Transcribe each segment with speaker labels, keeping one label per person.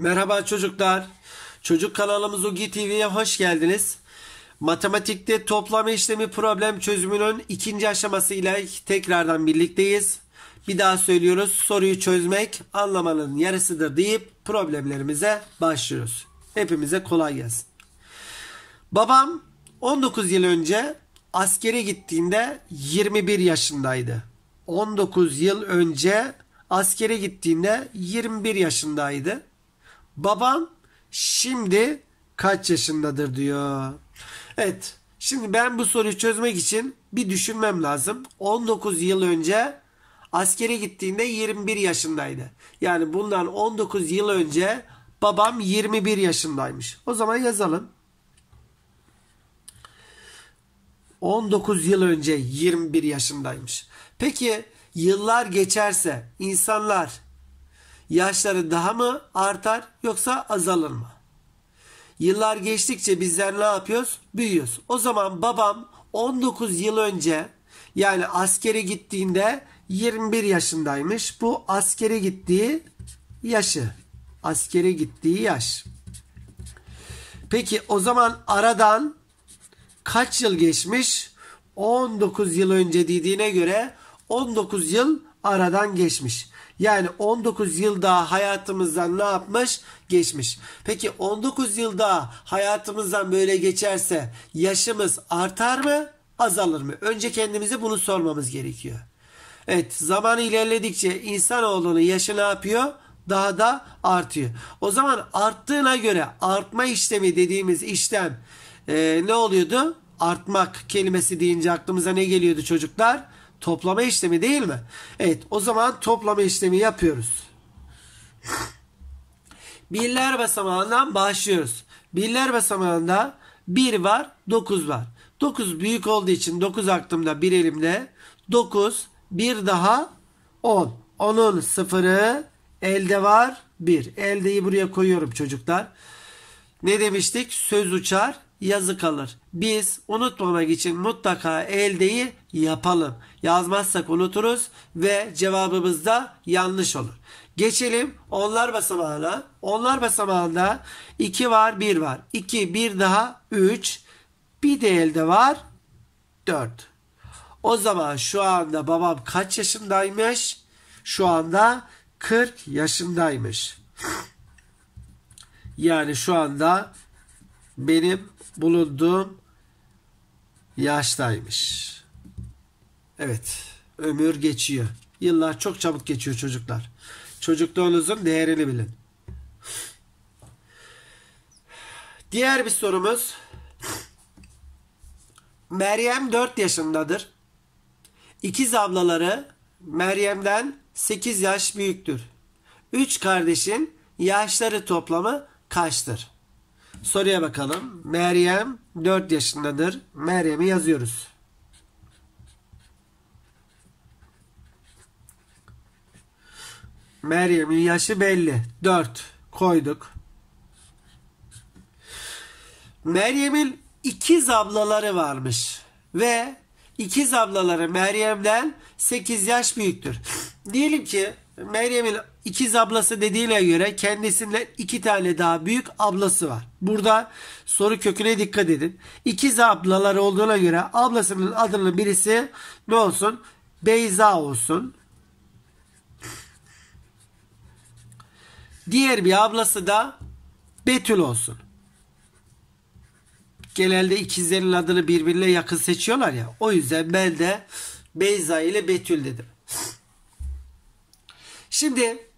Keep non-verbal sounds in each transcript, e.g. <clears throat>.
Speaker 1: Merhaba çocuklar. Çocuk kanalımız Ugi TV'ye hoş geldiniz. Matematikte toplama işlemi problem çözümünün ikinci aşaması ile tekrardan birlikteyiz. Bir daha söylüyoruz. Soruyu çözmek anlamanın yarısıdır deyip problemlerimize başlıyoruz. Hepimize kolay gelsin. Babam 19 yıl önce askere gittiğinde 21 yaşındaydı. 19 yıl önce askere gittiğinde 21 yaşındaydı. Babam şimdi kaç yaşındadır diyor. Evet. Şimdi ben bu soruyu çözmek için bir düşünmem lazım. 19 yıl önce askere gittiğinde 21 yaşındaydı. Yani bundan 19 yıl önce babam 21 yaşındaymış. O zaman yazalım. 19 yıl önce 21 yaşındaymış. Peki yıllar geçerse insanlar yaşları daha mı artar yoksa azalır mı? Yıllar geçtikçe bizler ne yapıyoruz? Büyüyoruz. O zaman babam 19 yıl önce yani askere gittiğinde 21 yaşındaymış. Bu askere gittiği yaşı. Askere gittiği yaş. Peki o zaman aradan kaç yıl geçmiş? 19 yıl önce dediğine göre 19 yıl aradan geçmiş. Yani 19 yıl daha hayatımızdan ne yapmış? Geçmiş. Peki 19 yıl daha hayatımızdan böyle geçerse yaşımız artar mı? Azalır mı? Önce kendimize bunu sormamız gerekiyor. Evet zaman ilerledikçe insanoğlunun yaşı ne yapıyor? Daha da artıyor. O zaman arttığına göre artma işlemi dediğimiz işlem e, ne oluyordu? Artmak kelimesi deyince aklımıza ne geliyordu çocuklar? Toplama işlemi değil mi? Evet o zaman toplama işlemi yapıyoruz. Birler basamağından başlıyoruz. Birler basamağında 1 var 9 var. 9 büyük olduğu için 9 aklımda bir elimde. 9 bir daha 10. 10'un sıfırı elde var 1. Eldeyi buraya koyuyorum çocuklar. Ne demiştik? Söz uçar yazı kalır. Biz unutmamak için mutlaka eldeyi yapalım. Yazmazsak unuturuz ve cevabımız da yanlış olur. Geçelim onlar basamağına. Onlar basamağında 2 var 1 var. 2 1 daha 3 bir de elde var 4. O zaman şu anda babam kaç yaşındaymış? Şu anda 40 yaşındaymış. Yani şu anda benim bulunduğum yaştaymış. Evet, ömür geçiyor. Yıllar çok çabuk geçiyor çocuklar. Çocukluğunuzun değerini bilin. Diğer bir sorumuz. Meryem 4 yaşındadır. İkiz ablaları Meryem'den 8 yaş büyüktür. 3 kardeşin yaşları toplamı kaçtır? Soruya bakalım. Meryem 4 yaşındadır. Meryem'i yazıyoruz. Meryem'in yaşı belli. 4 koyduk. Meryem'in ikiz ablaları varmış. Ve ikiz ablaları Meryem'den 8 yaş büyüktür. Diyelim ki Meryem'in ikiz ablası dediğine göre kendisinden iki tane daha büyük ablası var. Burada soru köküne dikkat edin. İkiz ablaları olduğuna göre ablasının adının birisi ne olsun? Beyza olsun. Diğer bir ablası da Betül olsun. Genelde ikizlerin adını birbirine yakın seçiyorlar ya. O yüzden ben de Beyza ile Betül dedim. Şimdi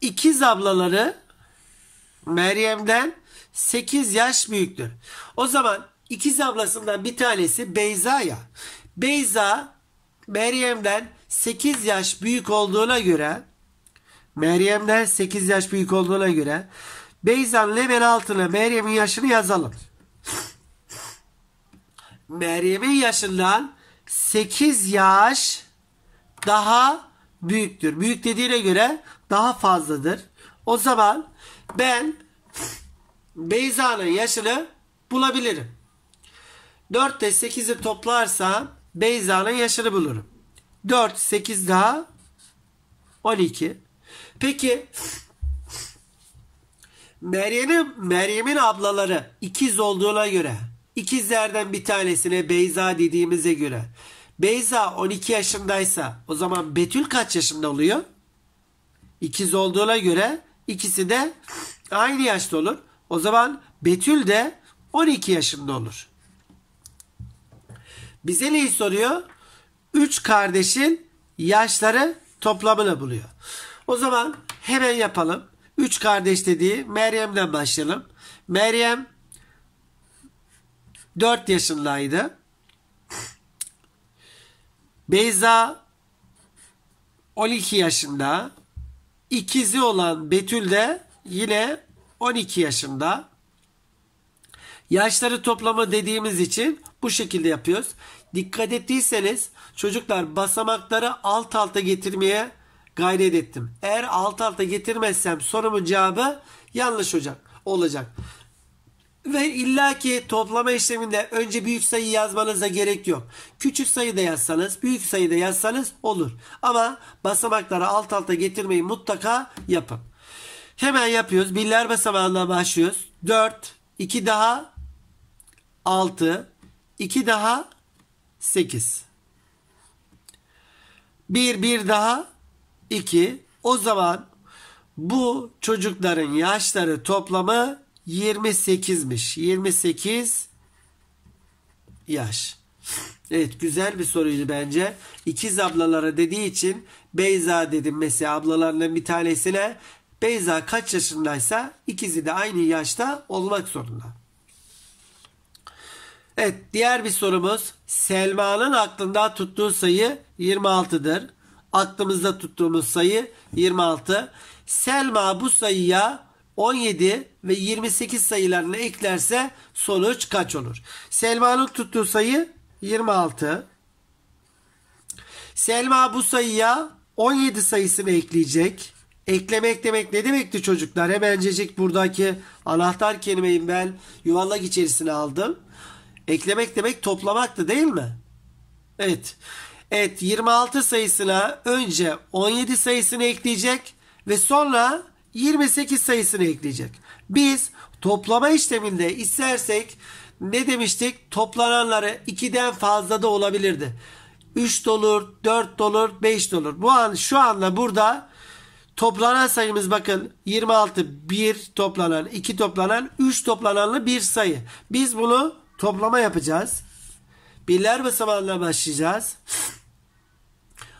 Speaker 1: ikiz ablaları Meryem'den 8 yaş büyüktür. O zaman ikiz ablasından bir tanesi Beyza ya. Beyza Meryem'den 8 yaş büyük olduğuna göre Meryem'den 8 yaş büyük olduğuna göre Beyza'nın hemen altına Meryem'in yaşını yazalım. Meryem'in yaşından 8 yaş daha büyüktür. Büyük dediğine göre daha fazladır. O zaman ben Beyza'nın yaşını bulabilirim. 4 ile 8'i toplarsam Beyza'nın yaşını bulurum. 4, 8 daha 12. Peki Meryem'in Meryem'in ablaları ikiz olduğuna göre ikizlerden bir tanesine Beyza dediğimize göre Beyza 12 yaşındaysa o zaman Betül kaç yaşında oluyor? İkiz olduğuna göre ikisi de aynı yaşta olur. O zaman Betül de 12 yaşında olur. Bize neyi soruyor? Üç kardeşin yaşları toplamını buluyor. O zaman hemen yapalım. Üç kardeş dediği Meryem'den başlayalım. Meryem 4 yaşındaydı. Beyza 12 yaşında. İkizi olan Betül de yine 12 yaşında. Yaşları toplama dediğimiz için bu şekilde yapıyoruz. Dikkat ettiyseniz çocuklar basamakları alt alta getirmeye gayret ettim. Eğer alt alta getirmezsem sorumun cevabı yanlış olacak. olacak. Ve illaki toplama işleminde önce büyük sayı yazmanıza gerek yok. Küçük sayıda yazsanız, büyük sayıda yazsanız olur. Ama basamakları alt alta getirmeyi mutlaka yapın. Hemen yapıyoruz. Biller basamağından başlıyoruz. 4, 2 daha 6, 2 daha 8. 1, 1 daha 2. O zaman bu çocukların yaşları toplamı 28'miş. 28 yaş. Evet güzel bir soruydu bence. İkiz ablalara dediği için Beyza dedim mesela ablalarından bir tanesine. Beyza kaç yaşındaysa ikizi de aynı yaşta olmak zorunda. Evet diğer bir sorumuz Selma'nın aklında tuttuğu sayı 26'dır aklımızda tuttuğumuz sayı 26. Selma bu sayıya 17 ve 28 sayılarını eklerse sonuç kaç olur? Selma'nın tuttuğu sayı 26. Selma bu sayıya 17 sayısını ekleyecek. Eklemek demek ne demekti çocuklar? Hemencecik buradaki anahtar kelimeyi ben yuvarlak içerisine aldım. Eklemek demek toplamaktı değil mi? Evet. Evet 26 sayısına önce 17 sayısını ekleyecek ve sonra 28 sayısını ekleyecek. Biz toplama işleminde istersek ne demiştik? Toplananları 2'den fazla da olabilirdi. 3 dolar, 4 dolar, 5 dolar. Bu an şu anda burada toplanan sayımız bakın 26 1 toplanan, 2 toplanan, 3 toplananlı bir sayı. Biz bunu toplama yapacağız. Birler basamaklarına başlayacağız.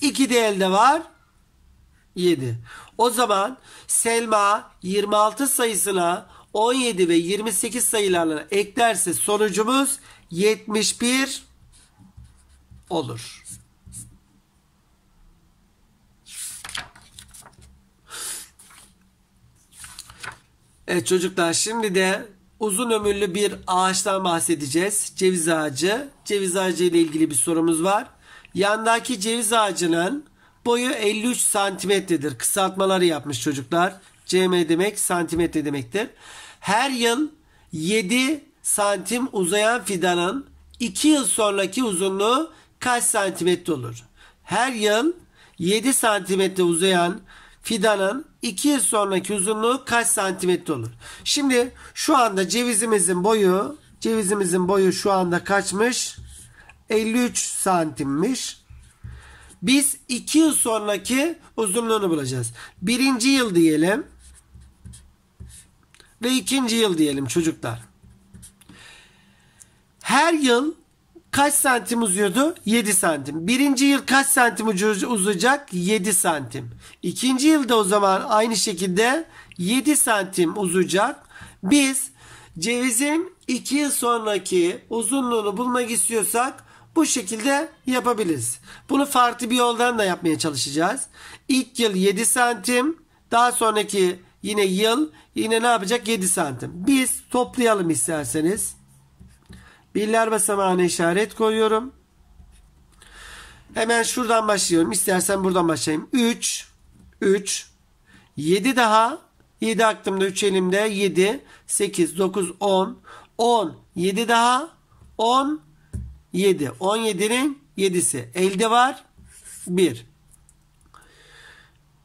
Speaker 1: 2 de elde var. 7. O zaman Selma 26 sayısına 17 ve 28 sayılarını eklerse sonucumuz 71 olur. Evet çocuklar şimdi de uzun ömürlü bir ağaçtan bahsedeceğiz. Ceviz ağacı. Ceviz ağacı ile ilgili bir sorumuz var. Yandaki ceviz ağacının boyu 53 santimetredir. Kısaltmaları yapmış çocuklar. CM demek santimetre demektir. Her yıl 7 santim uzayan fidanın 2 yıl sonraki uzunluğu kaç santimetre olur? Her yıl 7 santimetre uzayan fidanın 2 yıl sonraki uzunluğu kaç santimetre olur? Şimdi şu anda cevizimizin boyu cevizimizin boyu şu anda kaçmış? 53 santimmiş. Biz 2 yıl sonraki uzunluğunu bulacağız. Birinci yıl diyelim. Ve ikinci yıl diyelim çocuklar. Her yıl kaç santim uzuyordu? 7 santim. Birinci yıl kaç santim uzayacak? 7 santim. İkinci yılda o zaman aynı şekilde 7 santim uzayacak. Biz cevizin 2 yıl sonraki uzunluğunu bulmak istiyorsak bu şekilde yapabiliriz. Bunu farklı bir yoldan da yapmaya çalışacağız. İlk yıl 7 santim. Daha sonraki yine yıl yine ne yapacak? 7 santim. Biz toplayalım isterseniz. Birler basamağına işaret koyuyorum. Hemen şuradan başlıyorum. İstersen buradan başlayayım. 3 3 7 daha 7 aklımda 3 elimde 7 8 9 10 10 7 daha 10 7. 17'nin 7'si. Elde var 1.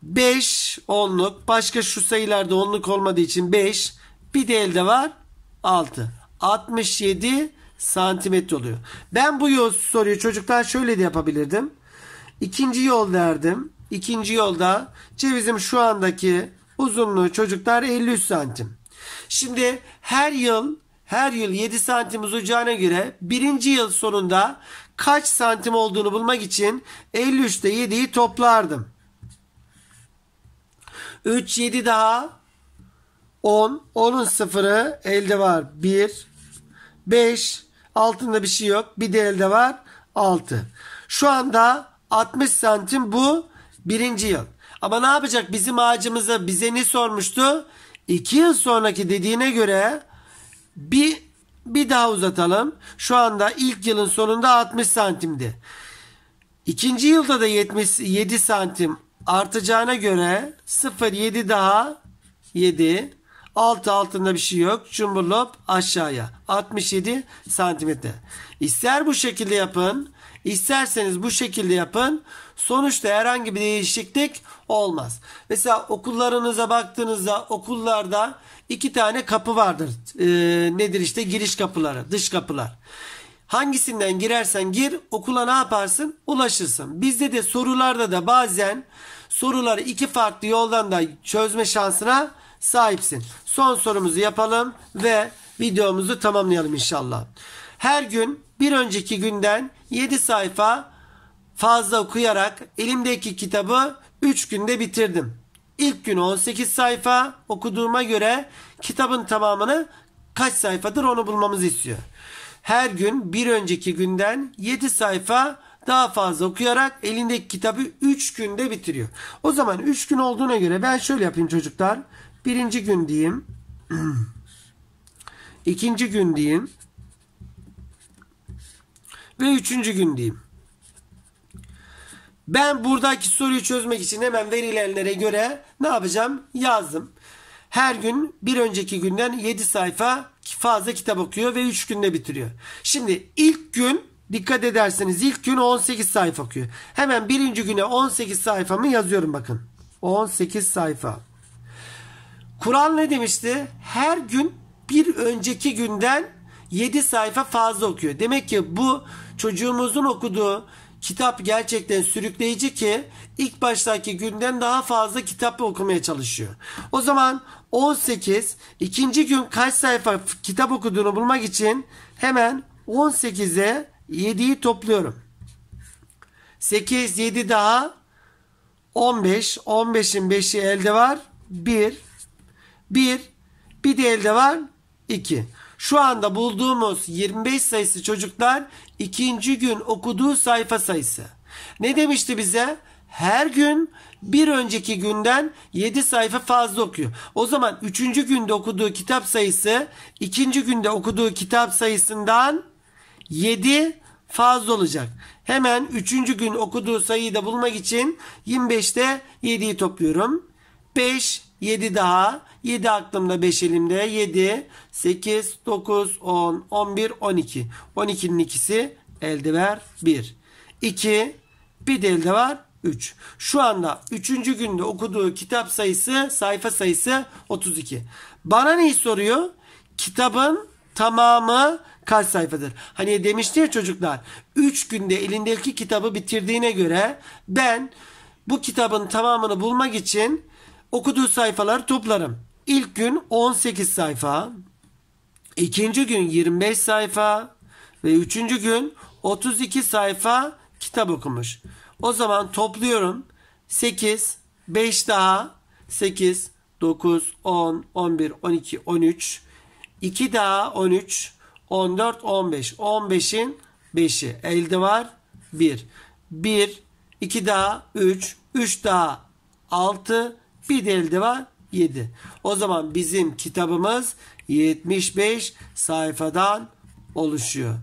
Speaker 1: 5 onluk. Başka şu sayılarda onluk olmadığı için 5. Bir de elde var 6. 67 santimetre oluyor. Ben bu yol soruyu çocuklar şöyle de yapabilirdim. İkinci yol derdim. İkinci yolda cevizim şu andaki uzunluğu çocuklar 53 santim. Şimdi her yıl her yıl 7 santim uzayacağına göre birinci yıl sonunda kaç santim olduğunu bulmak için 53'te 7'yi toplardım. 3 7 daha 10. 10'un sıfırı elde var 1. 5 altında bir şey yok. Bir de elde var 6. Şu anda 60 santim bu birinci yıl. Ama ne yapacak bizim ağacımıza bize ne sormuştu? 2 yıl sonraki dediğine göre bir, bir daha uzatalım. Şu anda ilk yılın sonunda 60 santimdi. İkinci yılda da 77 santim artacağına göre 0,7 daha 7. Alt altında bir şey yok. Çumburlop aşağıya. 67 santimetre. İster bu şekilde yapın. İsterseniz bu şekilde yapın. Sonuçta herhangi bir değişiklik olmaz. Mesela okullarınıza baktığınızda okullarda iki tane kapı vardır. E, nedir işte giriş kapıları, dış kapılar. Hangisinden girersen gir okula ne yaparsın? Ulaşırsın. Bizde de sorularda da bazen soruları iki farklı yoldan da çözme şansına sahipsin. Son sorumuzu yapalım ve videomuzu tamamlayalım inşallah. Her gün bir önceki günden 7 sayfa fazla okuyarak elimdeki kitabı 3 günde bitirdim. İlk gün 18 sayfa okuduğuma göre kitabın tamamını kaç sayfadır onu bulmamızı istiyor. Her gün bir önceki günden 7 sayfa daha fazla okuyarak elindeki kitabı 3 günde bitiriyor. O zaman 3 gün olduğuna göre ben şöyle yapayım çocuklar. Birinci gün diyeyim. <clears throat> ikinci gün diyeyim. Ve üçüncü gün diyeyim. Ben buradaki soruyu çözmek için hemen verilenlere göre ne yapacağım? Yazdım. Her gün bir önceki günden 7 sayfa fazla kitap okuyor ve 3 günde bitiriyor. Şimdi ilk gün dikkat ederseniz ilk gün 18 sayfa okuyor. Hemen birinci güne 18 sayfamı yazıyorum bakın. 18 sayfa. Kur'an ne demişti? Her gün bir önceki günden 7 sayfa fazla okuyor. Demek ki bu çocuğumuzun okuduğu kitap gerçekten sürükleyici ki ilk baştaki günden daha fazla kitap okumaya çalışıyor. O zaman 18 ikinci gün kaç sayfa kitap okuduğunu bulmak için hemen 18'e 7'yi topluyorum. 8 7 daha 15 15'in 5'i elde var 1 1 bir de elde var 2. Şu anda bulduğumuz 25 sayısı çocuklar ikinci gün okuduğu sayfa sayısı. Ne demişti bize? Her gün bir önceki günden 7 sayfa fazla okuyor. O zaman 3. günde okuduğu kitap sayısı 2. günde okuduğu kitap sayısından 7 fazla olacak. Hemen 3. gün okuduğu sayıyı da bulmak için 25'te 7'yi topluyorum. 5 7 daha. 7 aklımda 5 elimde. 7, 8, 9, 10, 11, 12. 12'nin ikisi elde ver 1. 2, bir de elde var 3. Şu anda 3. günde okuduğu kitap sayısı, sayfa sayısı 32. Bana neyi soruyor? Kitabın tamamı kaç sayfadır? Hani demişti ya çocuklar 3 günde elindeki kitabı bitirdiğine göre ben bu kitabın tamamını bulmak için Okuduğu sayfalar toplarım. İlk gün 18 sayfa, ikinci gün 25 sayfa ve üçüncü gün 32 sayfa kitap okumuş. O zaman topluyorum 8, 5 daha 8, 9, 10, 11, 12, 13, 2 daha 13, 14, 15. 15'in 5'i elde var 1. 1, 2 daha 3, 3 daha 6, bir de var 7. O zaman bizim kitabımız 75 sayfadan oluşuyor.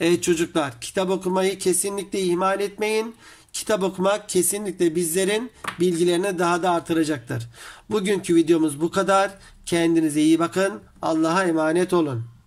Speaker 1: Evet çocuklar kitap okumayı kesinlikle ihmal etmeyin. Kitap okumak kesinlikle bizlerin bilgilerini daha da artıracaktır. Bugünkü videomuz bu kadar. Kendinize iyi bakın. Allah'a emanet olun.